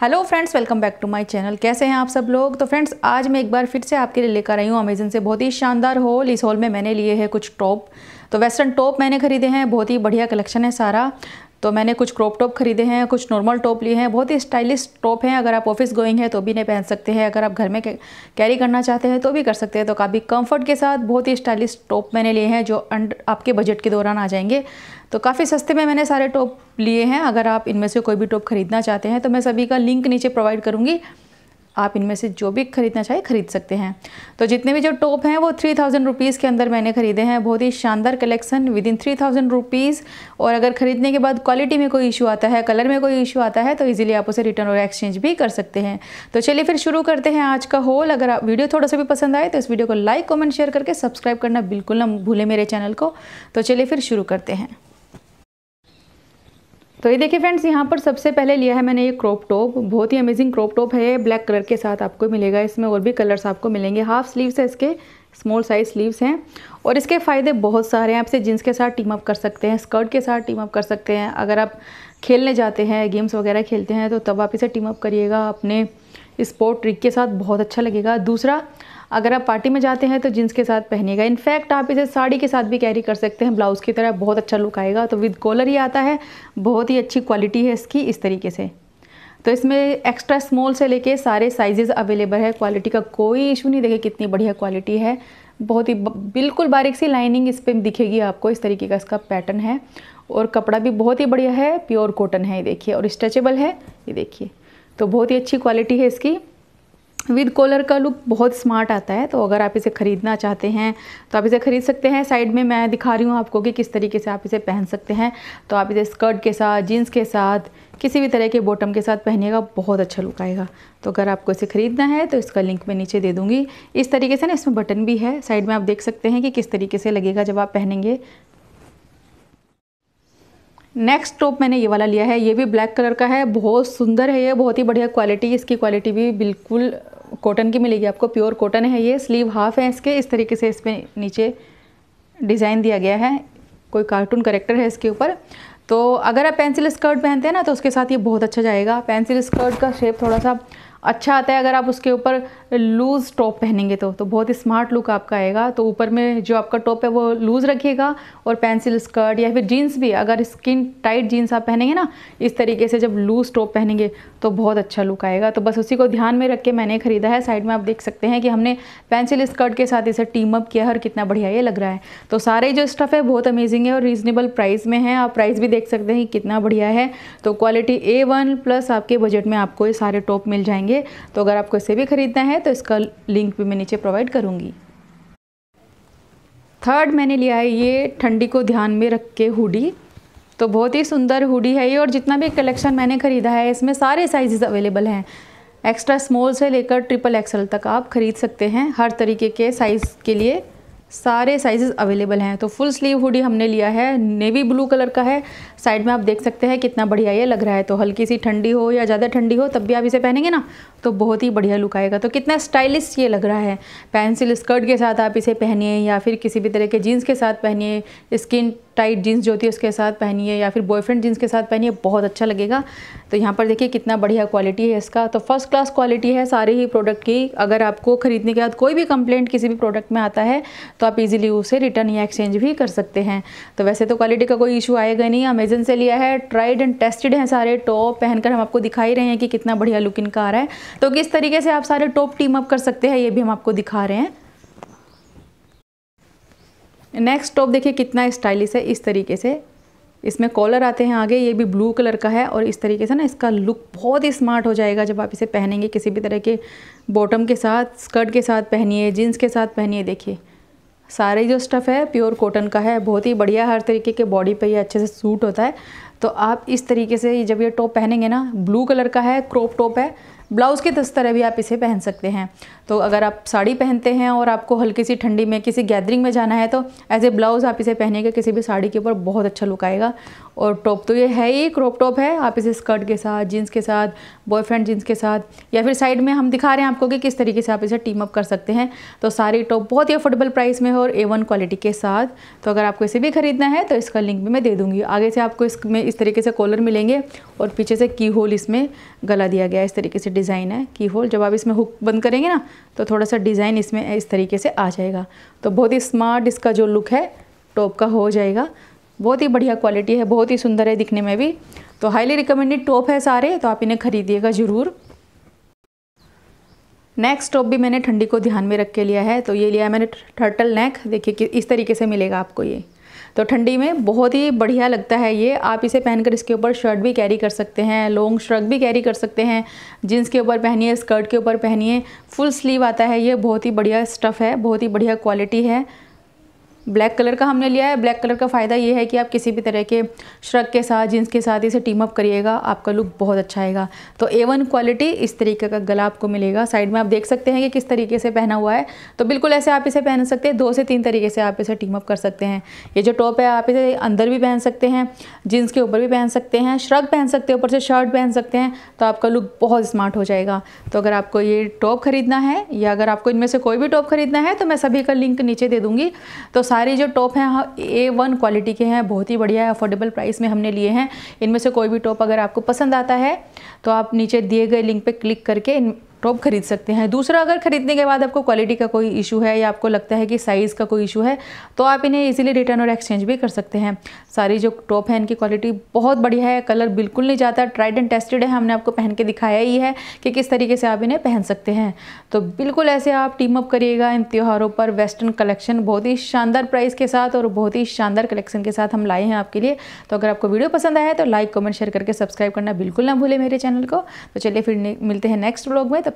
hello friends welcome back to my channel कैसे हैं आप सब लोग तो फ्रेंड्स आज मैं एक बार फिर से आपके लिए लेकर आई हूँ अमेजन से बहुत ही शानदार हॉल इस हॉल में मैंने लिए है कुछ टॉप तो वेस्टर्न टॉप मैंने खरीदे हैं बहुत ही बढ़िया कलेक्शन है सारा तो मैंने कुछ क्रॉप टॉप खरीदे हैं कुछ नॉर्मल टॉप लिए हैं बहुत ही स्टाइलिश टॉप हैं अगर आप ऑफिस गोइंग हैं तो भी नहीं पहन सकते हैं अगर आप घर में कैरी करना चाहते हैं तो भी कर सकते हैं तो काफ़ी कंफर्ट के साथ बहुत ही स्टाइलिश टॉप मैंने लिए हैं जो अंड आपके बजट के दौरान आ जाएंगे तो काफ़ी सस्ते में मैंने सारे टॉप लिए हैं अगर आप इनमें से कोई भी टॉप खरीदना चाहते हैं तो मैं सभी का लिंक नीचे प्रोवाइड करूँगी आप इनमें से जो भी खरीदना चाहिए खरीद सकते हैं तो जितने भी जो टॉप हैं वो थ्री थाउजेंड रुपीज़ के अंदर मैंने खरीदे हैं बहुत ही शानदार collection within three thousand rupees और अगर ख़रीदने के बाद क्वालिटी में कोई इशू आता है कलर में कोई इशू आता है तो ईजिली आप उसे रिटर्न और एक्सचेंज भी कर सकते हैं तो चलिए फिर शुरू करते हैं आज का होल अगर आप वीडियो थोड़ा सा भी पसंद आए तो इस वीडियो को लाइक कॉमेंट शेयर करके सब्सक्राइब करना बिल्कुल ना भूलें मेरे चैनल को तो चलिए फिर शुरू करते हैं तो ये देखिए फ्रेंड्स यहाँ पर सबसे पहले लिया है मैंने ये क्रॉप टॉप बहुत ही अमेजिंग क्रॉप टॉप है ब्लैक कलर के साथ आपको मिलेगा इसमें और भी कलर्स आपको मिलेंगे हाफ स्लीव्स है इसके स्मॉल साइज स्लीव्स हैं और इसके फ़ायदे बहुत सारे हैं आपसे जींस के साथ टीम अप कर सकते हैं स्कर्ट के साथ टीम अप कर सकते हैं अगर आप खेलने जाते हैं गेम्स वगैरह खेलते हैं तो तब आप इसे टीम अप करिएगा अपने स्पोर्ट ट्रिक के साथ बहुत अच्छा लगेगा दूसरा अगर आप पार्टी में जाते हैं तो जीन्स के साथ पहनेगा इनफैक्ट आप इसे साड़ी के साथ भी कैरी कर सकते हैं ब्लाउज़ की तरह बहुत अच्छा लुक आएगा तो विद कॉलर ही आता है बहुत ही अच्छी क्वालिटी है इसकी इस तरीके से तो इसमें एक्स्ट्रा स्मॉल से लेके सारे साइजेस अवेलेबल है क्वालिटी का कोई इशू नहीं देखे कितनी बढ़िया क्वालिटी है बहुत ही बिल्कुल बारीक सी लाइनिंग इस पर दिखेगी आपको इस तरीके का इसका पैटर्न है और कपड़ा भी बहुत ही बढ़िया है प्योर कॉटन है ये देखिए और स्ट्रेचेबल है ये देखिए तो बहुत ही अच्छी क्वालिटी है इसकी विद कॉलर का लुक बहुत स्मार्ट आता है तो अगर आप इसे ख़रीदना चाहते हैं तो आप इसे ख़रीद सकते हैं साइड में मैं दिखा रही हूँ आपको कि किस तरीके से आप इसे पहन सकते हैं तो आप इसे स्कर्ट के साथ जीन्स के साथ किसी भी तरह के बॉटम के साथ पहनिएगा बहुत अच्छा लुक आएगा तो अगर आपको इसे ख़रीदना है तो इसका लिंक मैं नीचे दे दूँगी इस तरीके से ना इसमें बटन भी है साइड में आप देख सकते हैं कि किस तरीके से लगेगा जब आप पहनेंगे नेक्स्ट टॉप मैंने ये वाला लिया है ये भी ब्लैक कलर का है बहुत सुंदर है ये बहुत ही बढ़िया क्वालिटी इसकी क्वालिटी भी बिल्कुल कॉटन की मिलेगी आपको प्योर कॉटन है ये स्लीव हाफ है इसके इस तरीके से इसमें नीचे डिज़ाइन दिया गया है कोई कार्टून करेक्टर है इसके ऊपर तो अगर आप पेंसिल स्कर्ट पहनते हैं ना तो उसके साथ ये बहुत अच्छा जाएगा पेंसिल स्कर्ट का शेप थोड़ा सा अच्छा आता है अगर आप उसके ऊपर लूज़ टॉप पहनेंगे तो तो बहुत ही स्मार्ट लुक आपका आएगा तो ऊपर में जो आपका टॉप है वो लूज़ रखिएगा और पेंसिल स्कर्ट या फिर जीन्स भी अगर स्किन टाइट जीन्स आप पहनेंगे ना इस तरीके से जब लूज़ टॉप पहनेंगे तो बहुत अच्छा लुक आएगा तो बस उसी को ध्यान में रख के मैंने ख़रीदा है साइड में आप देख सकते हैं कि हमने पेंसिल स्कर्ट के साथ इसे टीम अप किया है और कितना बढ़िया ये लग रहा है तो सारे जो स्टफ़ है बहुत अमेजिंग है और रीज़नेबल प्राइस में है आप प्राइस भी देख सकते हैं कि कितना बढ़िया है तो क्वालिटी ए वन प्लस आपके बजट में आपको ये सारे टॉप मिल जाएंगे जाएंगे तो अगर आपको इसे भी ख़रीदना है तो इसका लिंक भी मैं नीचे प्रोवाइड करूँगी थर्ड मैंने लिया है ये ठंडी को ध्यान में रख के हुडी तो बहुत ही सुंदर हुडी है ये और जितना भी कलेक्शन मैंने ख़रीदा है इसमें सारे साइजेस अवेलेबल हैं एक्स्ट्रा स्मॉल से लेकर ट्रिपल एक्सल तक आप ख़रीद सकते हैं हर तरीके के साइज़ के लिए सारे साइजेस अवेलेबल हैं तो फुल स्लीव हुडी हमने लिया है नेवी ब्लू कलर का है साइड में आप देख सकते हैं कितना बढ़िया ये लग रहा है तो हल्की सी ठंडी हो या ज़्यादा ठंडी हो तब भी आप इसे पहनेंगे ना तो बहुत ही बढ़िया लुक आएगा तो कितना स्टाइलिश ये लग रहा है पेंसिल स्कर्ट के साथ आप इसे पहनिए या फिर किसी भी तरह के जीन्स के साथ पहनिए स्किन टाइट जीन्स जो होती है उसके साथ पहनिए या फिर बॉयफ्रेंड जीन्स के साथ पहनिए बहुत अच्छा लगेगा तो यहाँ पर देखिए कितना बढ़िया क्वालिटी है इसका तो फर्स्ट क्लास क्वालिटी है सारे ही प्रोडक्ट की अगर आपको ख़रीदने के बाद कोई भी कंप्लेंट किसी भी प्रोडक्ट में आता है तो आप इजीली उसे रिटर्न या एक्सचेंज भी कर सकते हैं तो वैसे तो क्वालिटी का कोई इशू आएगा नहीं अमेजन से लिया है ट्राइड एंड टेस्टेड हैं सारे टॉप पहनकर हम आपको दिखा ही रहे हैं कि कितना बढ़िया लुक इनका आ रहा है तो किस तरीके से आप सारे टॉप टीम अप कर सकते हैं ये भी हम आपको दिखा रहे हैं नेक्स्ट टॉप देखिए कितना स्टाइलिश है इस तरीके से इसमें कॉलर आते हैं आगे ये भी ब्लू कलर का है और इस तरीके से ना इसका लुक बहुत ही स्मार्ट हो जाएगा जब आप इसे पहनेंगे किसी भी तरह के बॉटम के साथ स्कर्ट के साथ पहनिए जीन्स के साथ पहनिए देखिए सारे जो स्टफ़ है प्योर कॉटन का है बहुत ही बढ़िया हर तरीके के बॉडी पे ये अच्छे से सूट होता है तो आप इस तरीके से जब ये टॉप पहनेंगे ना ब्लू कलर का है क्रॉप टॉप है ब्लाउज़ के दस्तर भी आप इसे पहन सकते हैं तो अगर आप साड़ी पहनते हैं और आपको हल्की सी ठंडी में किसी गैदरिंग में जाना है तो एज ए ब्लाउज़ आप इसे पहनेंगे किसी भी साड़ी के ऊपर बहुत अच्छा लुक आएगा और टॉप तो ये है ही क्रॉप टॉप है आप इसे स्कर्ट के साथ जीन्स के साथ बॉयफ्रेंड जीन्स के साथ या फिर साइड में हम दिखा रहे हैं आपको कि किस तरीके से आप इसे टीम अप कर सकते हैं तो सारी टॉप बहुत ही अफोर्डेबल प्राइस में है और ए क्वालिटी के साथ तो अगर आपको इसे भी खरीदना है तो इसका लिंक भी मैं दे दूँगी आगे से आपको इसमें इस तरीके से कॉलर मिलेंगे और पीछे से की होल इसमें गला दिया गया है इस तरीके से डिज़ाइन है की होल जब आप इसमें हुक बंद करेंगे ना तो थोड़ा सा डिज़ाइन इसमें इस तरीके से आ जाएगा तो बहुत ही स्मार्ट इसका जो लुक है टॉप का हो जाएगा बहुत ही बढ़िया क्वालिटी है बहुत ही सुंदर है दिखने में भी तो हाईली रिकमेंडेड टॉप है सारे तो आप इन्हें खरीदिएगा ज़रूर नेक्स्ट टॉप भी मैंने ठंडी को ध्यान में रख के लिया है तो ये लिया है मैंने टर्टल नेक देखिए कि इस तरीके से मिलेगा आपको ये तो ठंडी में बहुत ही बढ़िया लगता है ये आप इसे पहनकर इसके ऊपर शर्ट भी कैरी कर सकते हैं लॉन्ग श्रग भी कैरी कर सकते हैं जीन्स के ऊपर पहनिए स्कर्ट के ऊपर पहनिए फुल स्लीव आता है ये बहुत ही बढ़िया स्टफ़ है बहुत ही बढ़िया क्वालिटी है ब्लैक कलर का हमने लिया है ब्लैक कलर का फ़ायदा ये है कि आप किसी भी तरह के श्रग के साथ जींस के साथ इसे टीम अप करिएगा आपका लुक बहुत अच्छा आएगा तो ए वन क्वालिटी इस तरीके का गला आपको मिलेगा साइड में आप देख सकते हैं कि किस तरीके से पहना हुआ है तो बिल्कुल ऐसे आप इसे पहन सकते हैं दो से तीन तरीके से आप इसे टीम अप कर सकते हैं ये जो टॉप है आप इसे अंदर भी पहन सकते हैं जीन्स के ऊपर भी पहन सकते हैं श्रग पहन सकते हैं ऊपर से शर्ट पहन सकते हैं तो आपका लुक बहुत स्मार्ट हो जाएगा तो अगर आपको ये टॉप खरीदना है या अगर आपको इनमें से कोई भी टॉप खरीदना है तो मैं सभी का लिंक नीचे दे दूँगी तो सारे जो टॉप हैं ए वन क्वालिटी के हैं बहुत ही बढ़िया अफोर्डेबल प्राइस में हमने लिए हैं इनमें से कोई भी टॉप अगर आपको पसंद आता है तो आप नीचे दिए गए लिंक पर क्लिक करके इन लैपटॉप खरीद सकते हैं दूसरा अगर खरीदने के बाद आपको क्वालिटी का कोई इशू है या आपको लगता है कि साइज़ का कोई इशू है तो आप इन्हें इजीली रिटर्न और एक्सचेंज भी कर सकते हैं सारी जो टॉप है इनकी क्वालिटी बहुत बढ़िया है कलर बिल्कुल नहीं जाता ट्राइड एंड टेस्टेड है हमने आपको पहन के दिखाया ही है कि किस तरीके से आप इन्हें पहन सकते हैं तो बिल्कुल ऐसे आप टीम अप करिएगा इन त्यौहारों पर वेस्टर्न कलेक्शन बहुत ही शानदार प्राइस के साथ और बहुत ही शानदार कलेक्शन के साथ हम लाए हैं आपके लिए तो अगर आपको वीडियो पसंद आया है तो लाइक कमेंट शेयर करके सब्सक्राइब करना बिल्कुल ना भूले मेरे चैनल को तो चलिए फिर मिलते हैं नेक्स्ट ब्लॉग में तब